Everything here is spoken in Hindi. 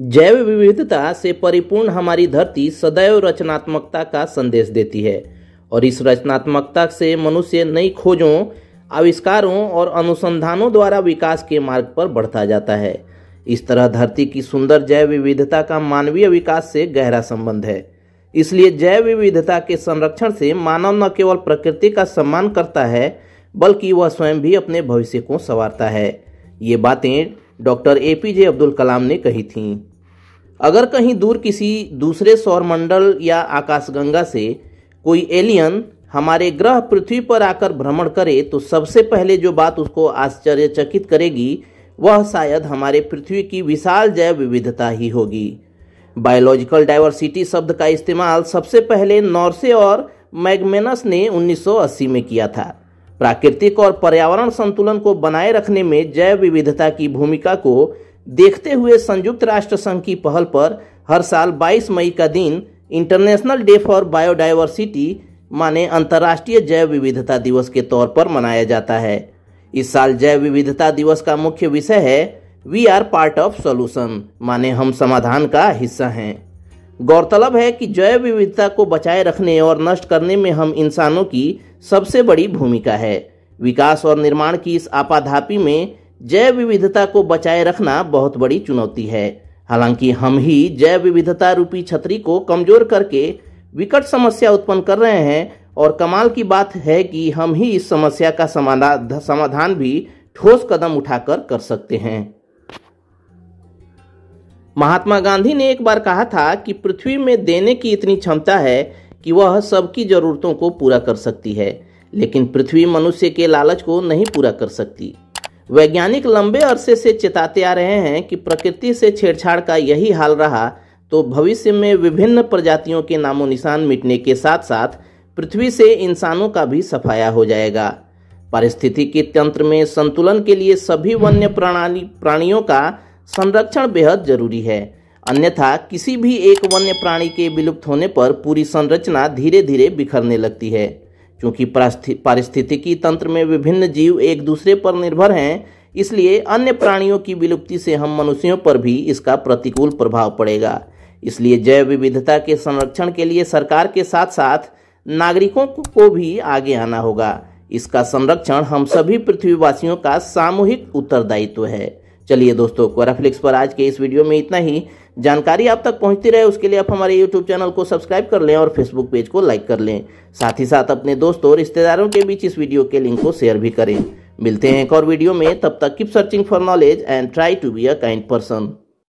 जैव विविधता से परिपूर्ण हमारी धरती सदैव रचनात्मकता का संदेश देती है और इस रचनात्मकता से मनुष्य नई खोजों आविष्कारों और अनुसंधानों द्वारा विकास के मार्ग पर बढ़ता जाता है इस तरह धरती की सुंदर जैव विविधता का मानवीय विकास से गहरा संबंध है इसलिए जैव विविधता के संरक्षण से मानव न केवल प्रकृति का सम्मान करता है बल्कि वह स्वयं भी अपने भविष्य को संवारता है ये बातें doctor A P J Abdul Kalam ने कही थी अगर कहीं दूर किसी दूसरे सौरमंडल या आकाशगंगा से कोई एलियन हमारे ग्रह पृथ्वी पर आकर भ्रमण करे तो सबसे पहले जो बात उसको आश्चर्यचकित करेगी वह शायद हमारे पृथ्वी की विशाल जैव विविधता ही होगी बायोलॉजिकल डाइवर्सिटी शब्द का इस्तेमाल सबसे पहले नॉर्से और मैगमेनस ने 1980 में किया था प्राकृतिक और पर्यावरण संतुलन को बनाए रखने में जैव विविधता की भूमिका को देखते हुए संयुक्त राष्ट्र संघ की पहल पर हर साल 22 मई का दिन इंटरनेशनल डे फॉर बायोडाइवर्सिटी माने अंतर्राष्ट्रीय जैव विविधता दिवस के तौर पर मनाया जाता है इस साल जैव विविधता दिवस का मुख्य विषय है we are part of solution माने हम समाधान का हिस्सा हैं गौरतलब है कि जैव विविधता को बचाए रखने और नष्ट करने में हम इंसानों की सबसे बड़ी भूमिका है विकास और निर्माण की इस आपाधापी में जैव विविधता को बचाए रखना बहुत बड़ी चुनौती है हालांकि हम ही जैव विविधता रूपी छतरी को कमजोर करके विकट समस्या उत्पन्न कर रहे हैं और कमाल की बात है कि हम ही इस समस्या का समाधान भी ठोस कदम उठाकर कर सकते हैं महात्मा गांधी ने एक बार कहा था कि पृथ्वी में देने की इतनी क्षमता है कि वह सबकी जरूरतों को पूरा कर सकती है लेकिन पृथ्वी मनुष्य के लालच को नहीं पूरा कर सकती वैज्ञानिक लंबे अरसे से चेताते आ रहे हैं कि प्रकृति से छेड़छाड़ का यही हाल रहा तो भविष्य में विभिन्न प्रजातियों के नामो निशान मिटने के साथ साथ पृथ्वी से इंसानों का भी सफाया हो जाएगा पारिस्थितिकी तंत्र में संतुलन के लिए सभी वन्य प्राणी प्राणियों का संरक्षण बेहद जरूरी है अन्यथा किसी भी एक वन्य प्राणी के विलुप्त होने पर पूरी संरचना धीरे धीरे बिखरने लगती है क्योंकि पारिस्थितिकी तंत्र में विभिन्न जीव एक दूसरे पर निर्भर हैं इसलिए अन्य प्राणियों की विलुप्ति से हम मनुष्यों पर भी इसका प्रतिकूल प्रभाव पड़ेगा इसलिए जैव विविधता के संरक्षण के लिए सरकार के साथ साथ नागरिकों को भी आगे आना होगा इसका संरक्षण हम सभी पृथ्वीवासियों का सामूहिक उत्तरदायित्व है चलिए दोस्तों कोराफ्लिक्स पर आज के इस वीडियो में इतना ही जानकारी आप तक पहुंचती रहे उसके लिए आप हमारे यूट्यूब चैनल को सब्सक्राइब कर लें और फेसबुक पेज को लाइक कर लें साथ ही साथ अपने दोस्तों और रिश्तेदारों के बीच इस वीडियो के लिंक को शेयर भी करें मिलते हैं एक और वीडियो में तब तक keep searching for knowledge and try to be a kind person